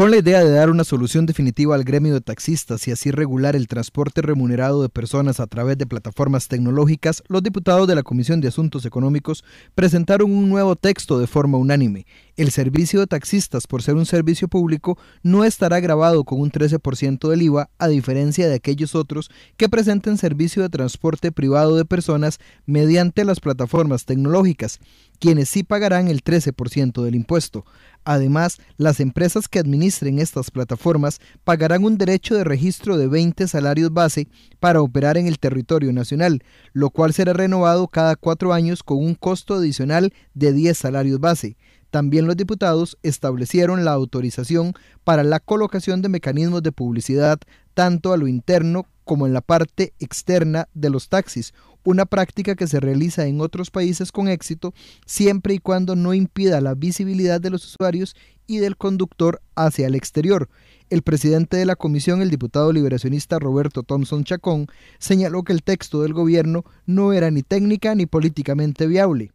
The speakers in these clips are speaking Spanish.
con la idea de dar una solución definitiva al gremio de taxistas y así regular el transporte remunerado de personas a través de plataformas tecnológicas, los diputados de la Comisión de Asuntos Económicos presentaron un nuevo texto de forma unánime el servicio de taxistas, por ser un servicio público, no estará grabado con un 13% del IVA, a diferencia de aquellos otros que presenten servicio de transporte privado de personas mediante las plataformas tecnológicas, quienes sí pagarán el 13% del impuesto. Además, las empresas que administren estas plataformas pagarán un derecho de registro de 20 salarios base para operar en el territorio nacional, lo cual será renovado cada cuatro años con un costo adicional de 10 salarios base. También los diputados establecieron la autorización para la colocación de mecanismos de publicidad tanto a lo interno como en la parte externa de los taxis, una práctica que se realiza en otros países con éxito siempre y cuando no impida la visibilidad de los usuarios y del conductor hacia el exterior. El presidente de la comisión, el diputado liberacionista Roberto Thompson Chacón, señaló que el texto del gobierno no era ni técnica ni políticamente viable.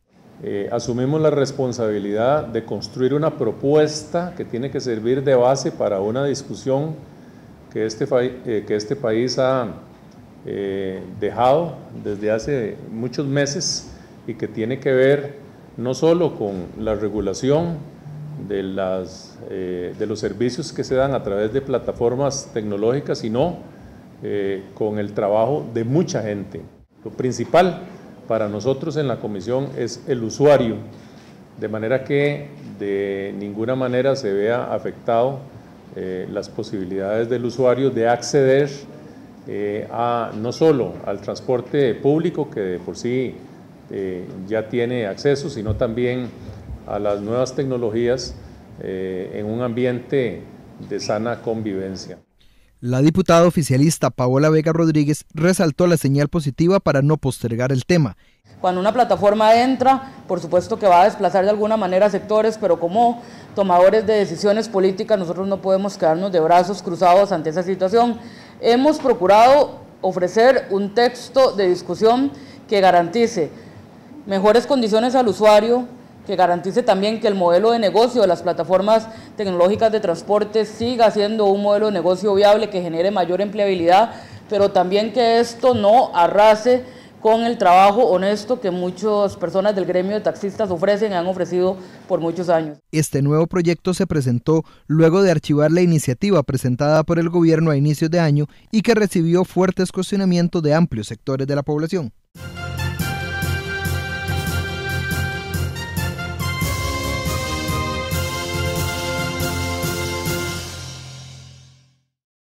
Eh, asumimos la responsabilidad de construir una propuesta que tiene que servir de base para una discusión que este, eh, que este país ha eh, dejado desde hace muchos meses y que tiene que ver no solo con la regulación de, las, de los servicios que se dan a través de plataformas tecnológicas, sino con el trabajo de mucha gente. Lo principal para nosotros en la comisión es el usuario, de manera que de ninguna manera se vea afectado eh, las posibilidades del usuario de acceder eh, a, no solo al transporte público que de por sí eh, ya tiene acceso, sino también a las nuevas tecnologías en un ambiente de sana convivencia. La diputada oficialista Paola Vega Rodríguez resaltó la señal positiva para no postergar el tema. Cuando una plataforma entra, por supuesto que va a desplazar de alguna manera sectores, pero como tomadores de decisiones políticas nosotros no podemos quedarnos de brazos cruzados ante esa situación. Hemos procurado ofrecer un texto de discusión que garantice mejores condiciones al usuario, que garantice también que el modelo de negocio de las plataformas tecnológicas de transporte siga siendo un modelo de negocio viable que genere mayor empleabilidad, pero también que esto no arrase con el trabajo honesto que muchas personas del gremio de taxistas ofrecen y han ofrecido por muchos años. Este nuevo proyecto se presentó luego de archivar la iniciativa presentada por el gobierno a inicios de año y que recibió fuertes cuestionamientos de amplios sectores de la población.